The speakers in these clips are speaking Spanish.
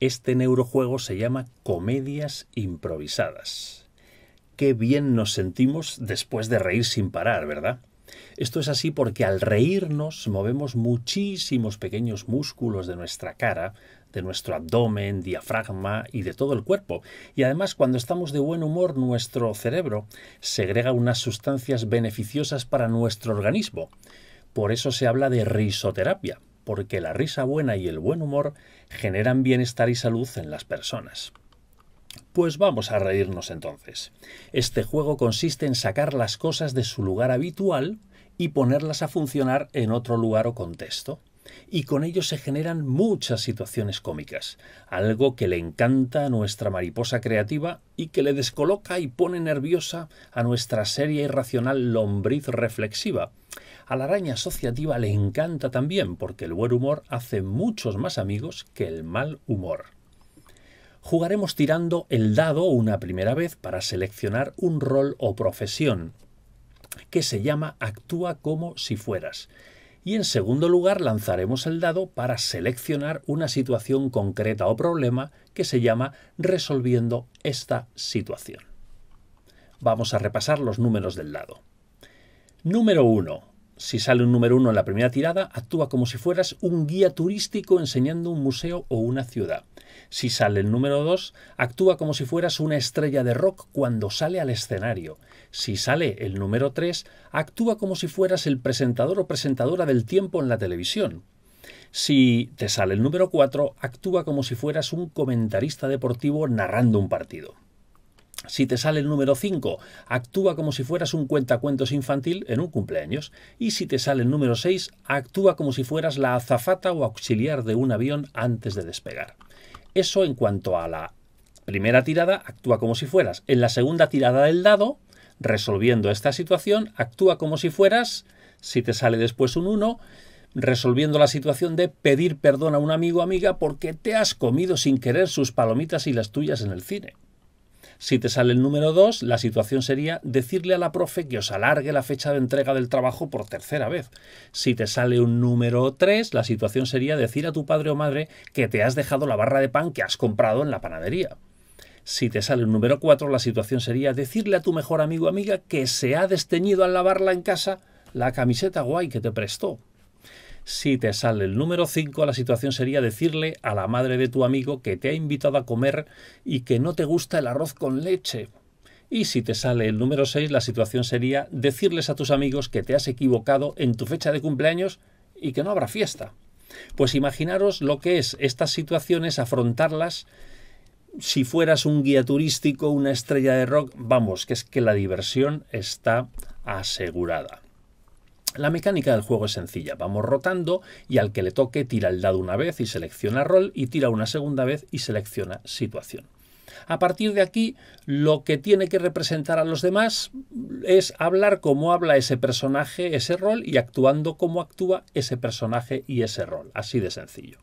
Este neurojuego se llama comedias improvisadas. Qué bien nos sentimos después de reír sin parar, ¿verdad? Esto es así porque al reírnos movemos muchísimos pequeños músculos de nuestra cara, de nuestro abdomen, diafragma y de todo el cuerpo. Y además cuando estamos de buen humor nuestro cerebro segrega unas sustancias beneficiosas para nuestro organismo. Por eso se habla de risoterapia porque la risa buena y el buen humor generan bienestar y salud en las personas. Pues vamos a reírnos entonces. Este juego consiste en sacar las cosas de su lugar habitual y ponerlas a funcionar en otro lugar o contexto. Y con ello se generan muchas situaciones cómicas, algo que le encanta a nuestra mariposa creativa y que le descoloca y pone nerviosa a nuestra seria y racional lombriz reflexiva, a la araña asociativa le encanta también porque el buen humor hace muchos más amigos que el mal humor. Jugaremos tirando el dado una primera vez para seleccionar un rol o profesión, que se llama Actúa como si fueras. Y en segundo lugar lanzaremos el dado para seleccionar una situación concreta o problema que se llama Resolviendo esta situación. Vamos a repasar los números del dado. Número 1. Si sale un número uno en la primera tirada, actúa como si fueras un guía turístico enseñando un museo o una ciudad. Si sale el número 2, actúa como si fueras una estrella de rock cuando sale al escenario. Si sale el número 3, actúa como si fueras el presentador o presentadora del tiempo en la televisión. Si te sale el número 4, actúa como si fueras un comentarista deportivo narrando un partido. Si te sale el número 5, actúa como si fueras un cuentacuentos infantil en un cumpleaños. Y si te sale el número 6, actúa como si fueras la azafata o auxiliar de un avión antes de despegar. Eso en cuanto a la primera tirada, actúa como si fueras. En la segunda tirada del dado, resolviendo esta situación, actúa como si fueras, si te sale después un 1, resolviendo la situación de pedir perdón a un amigo o amiga porque te has comido sin querer sus palomitas y las tuyas en el cine. Si te sale el número 2, la situación sería decirle a la profe que os alargue la fecha de entrega del trabajo por tercera vez. Si te sale un número 3, la situación sería decir a tu padre o madre que te has dejado la barra de pan que has comprado en la panadería. Si te sale un número 4, la situación sería decirle a tu mejor amigo o amiga que se ha desteñido al lavarla en casa la camiseta guay que te prestó. Si te sale el número 5, la situación sería decirle a la madre de tu amigo que te ha invitado a comer y que no te gusta el arroz con leche. Y si te sale el número 6, la situación sería decirles a tus amigos que te has equivocado en tu fecha de cumpleaños y que no habrá fiesta. Pues imaginaros lo que es estas situaciones, afrontarlas si fueras un guía turístico, una estrella de rock, vamos, que es que la diversión está asegurada. La mecánica del juego es sencilla, vamos rotando y al que le toque tira el dado una vez y selecciona rol y tira una segunda vez y selecciona situación. A partir de aquí, lo que tiene que representar a los demás es hablar como habla ese personaje, ese rol, y actuando como actúa ese personaje y ese rol. Así de sencillo.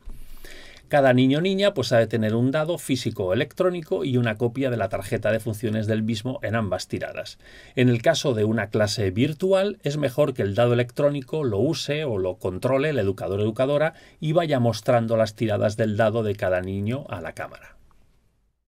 Cada niño o niña pues, ha de tener un dado físico o electrónico y una copia de la tarjeta de funciones del mismo en ambas tiradas. En el caso de una clase virtual, es mejor que el dado electrónico lo use o lo controle el educador educadora y vaya mostrando las tiradas del dado de cada niño a la cámara.